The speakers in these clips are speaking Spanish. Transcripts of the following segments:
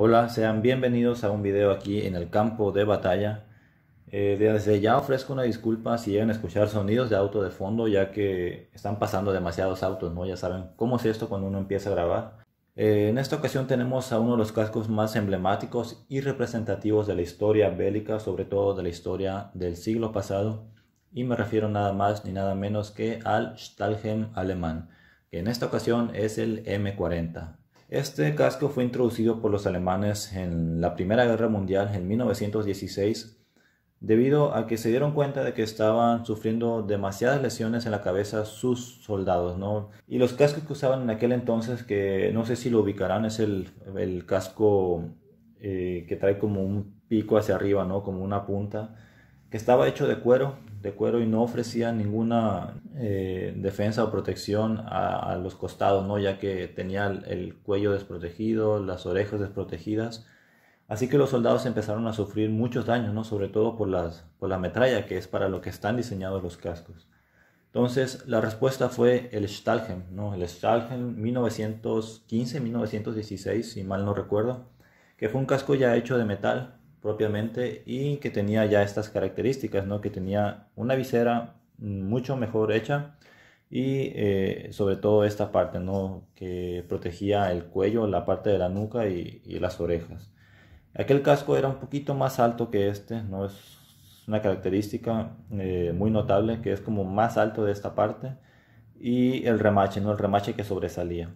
Hola, sean bienvenidos a un video aquí en el campo de batalla. Eh, desde ya ofrezco una disculpa si llegan a escuchar sonidos de auto de fondo, ya que están pasando demasiados autos, ¿no? Ya saben cómo es esto cuando uno empieza a grabar. Eh, en esta ocasión tenemos a uno de los cascos más emblemáticos y representativos de la historia bélica, sobre todo de la historia del siglo pasado, y me refiero nada más ni nada menos que al Stahlhelm alemán, que en esta ocasión es el M40. Este casco fue introducido por los alemanes en la Primera Guerra Mundial en 1916 debido a que se dieron cuenta de que estaban sufriendo demasiadas lesiones en la cabeza sus soldados, ¿no? Y los cascos que usaban en aquel entonces, que no sé si lo ubicarán, es el, el casco eh, que trae como un pico hacia arriba, ¿no? Como una punta que estaba hecho de cuero, de cuero y no ofrecía ninguna eh, defensa o protección a, los costados, ¿no? ya que tenía el, cuello desprotegido, las orejas desprotegidas. Así que los soldados empezaron a sufrir muchos daños, ¿no? sobre todo por, las, la metralla, que es para lo que están diseñados los cascos. Entonces, la respuesta fue el Stahlhelm, ¿no? El Stahlhelm 1915-1916, si mal no recuerdo, que fue un casco ya hecho de metal, propiamente y que tenía ya estas características, ¿no? que tenía una visera mucho mejor hecha y eh, sobre todo esta parte ¿no? que protegía el cuello, la parte de la nuca y, las orejas. Aquel casco era un poquito más alto que este, ¿no? es una característica eh, muy notable que es como más alto de esta parte y el remache, ¿no? el remache que sobresalía.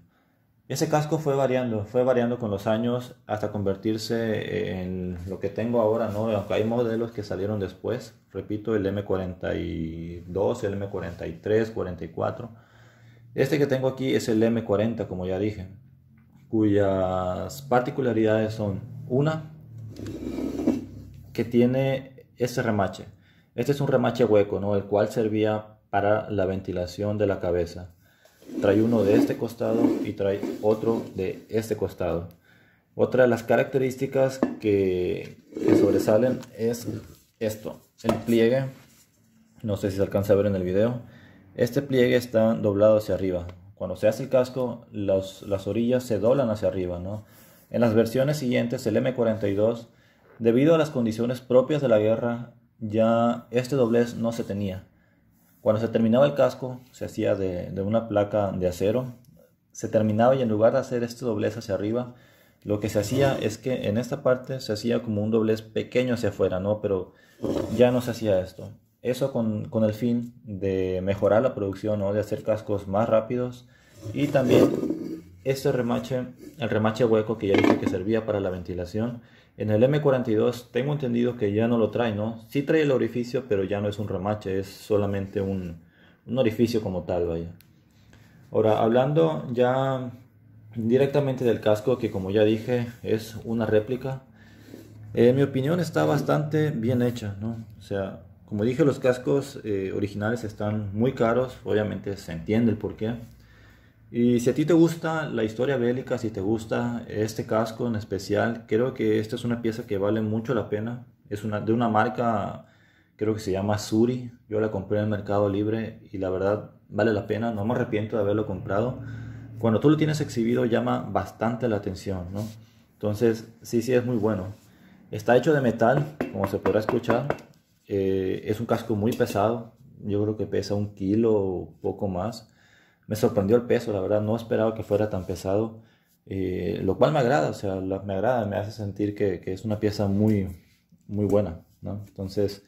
Ese casco fue variando, fue variando con los años hasta convertirse en lo que tengo ahora, ¿no? Aunque hay modelos que salieron después, repito, el M42, el M43, 44. Este que tengo aquí es el M40, como ya dije, cuyas particularidades son una, que tiene ese remache. Este es un remache hueco, ¿no? El cual servía para la ventilación de la cabeza trae uno de este costado y trae otro de este costado. Otra de las características que, sobresalen es esto, el pliegue, no sé si se alcanza a ver en el video, este pliegue está doblado hacia arriba. Cuando se hace el casco, las orillas se doblan hacia arriba. ¿no? En las versiones siguientes, el M42, debido a las condiciones propias de la guerra, ya este doblez no se tenía. Cuando se terminaba el casco, se hacía de, una placa de acero, se terminaba y en lugar de hacer este doblez hacia arriba, lo que se hacía es que en esta parte se hacía como un doblez pequeño hacia afuera, ¿no? Pero ya no se hacía esto. Eso con, el fin de mejorar la producción, o De hacer cascos más rápidos y también este remache, el remache hueco que ya dije que servía para la ventilación, en el M42 tengo entendido que ya no lo trae, ¿no? Sí trae el orificio, pero ya no es un remache, es solamente un, un orificio como tal, vaya. Ahora, hablando ya directamente del casco, que como ya dije, es una réplica, eh, en mi opinión está bastante bien hecha, ¿no? O sea, como dije, los cascos eh, originales están muy caros, obviamente se entiende el porqué. Y si a ti te gusta la historia bélica, si te gusta este casco en especial, creo que esta es una pieza que vale mucho la pena. Es una, de una marca, creo que se llama Suri. Yo la compré en el Mercado Libre y la verdad vale la pena. No me arrepiento de haberlo comprado. Cuando tú lo tienes exhibido llama bastante la atención, ¿no? Entonces, sí, sí, es muy bueno. Está hecho de metal, como se podrá escuchar. Eh, es un casco muy pesado. Yo creo que pesa un kilo o poco más me sorprendió el peso, la verdad, no esperaba que fuera tan pesado, eh, lo cual me agrada, o sea, me agrada, me hace sentir que, es una pieza muy, muy buena, ¿no? Entonces,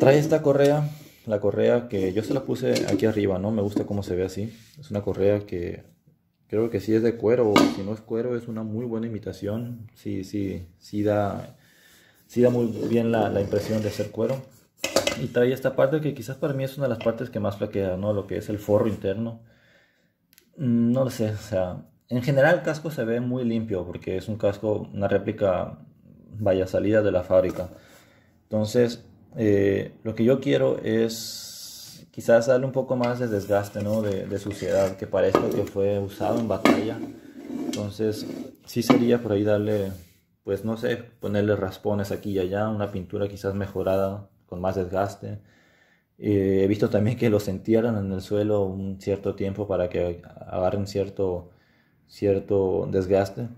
trae esta correa, la correa que yo se la puse aquí arriba, ¿no? Me gusta cómo se ve así, es una correa que creo que si es de cuero, o si no es cuero, es una muy buena imitación, sí, sí, sí da, sí da muy bien la, la impresión de ser cuero y trae esta parte que quizás para mí es una de las partes que más flaquea, ¿no? Lo que es el forro interno. Mm, no lo sé, o sea, en general el casco se ve muy limpio porque es un casco, una réplica, vaya salida de la fábrica. Entonces, eh, lo que yo quiero es quizás darle un poco más de desgaste, ¿no? De, suciedad, que parezca que fue usado en batalla. Entonces, sí sería por ahí darle, pues no sé, ponerle raspones aquí y allá, una pintura quizás mejorada con más desgaste. Eh, he visto también que los sentieran en el suelo un cierto tiempo para que agarren cierto, cierto desgaste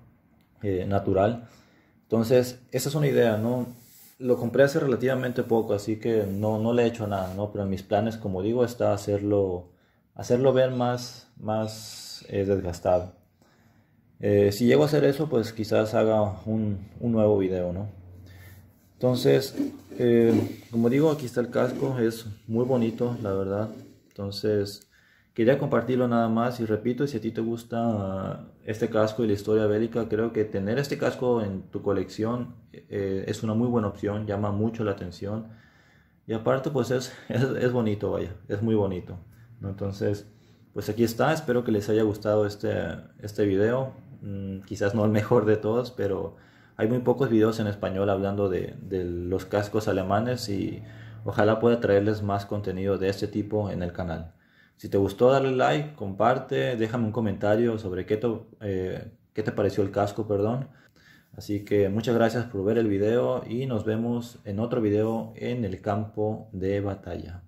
eh, natural. Entonces, esa es una idea, ¿no? Lo compré hace relativamente poco, así que no, no le he hecho nada, ¿no? Pero en mis planes, como digo, está hacerlo, hacerlo ver más, más eh, desgastado. si llego a hacer eso, pues quizás haga un, un nuevo video, ¿no? Entonces, eh, como digo, aquí está el casco, es muy bonito, la verdad. Entonces, quería compartirlo nada más y repito, si a ti te gusta este casco y la historia bélica, creo que tener este casco en tu colección eh, es una muy buena opción, llama mucho la atención. Y aparte, pues es, es, bonito, vaya, es muy bonito. Entonces, pues aquí está, espero que les haya gustado este, este video. Mm, quizás no el mejor de todos, pero hay muy pocos videos en español hablando de, los cascos alemanes y ojalá pueda traerles más contenido de este tipo en el canal. Si te gustó, dale like, comparte, déjame un comentario sobre qué te, eh, qué te pareció el casco, perdón. Así que muchas gracias por ver el video y nos vemos en otro video en el campo de batalla.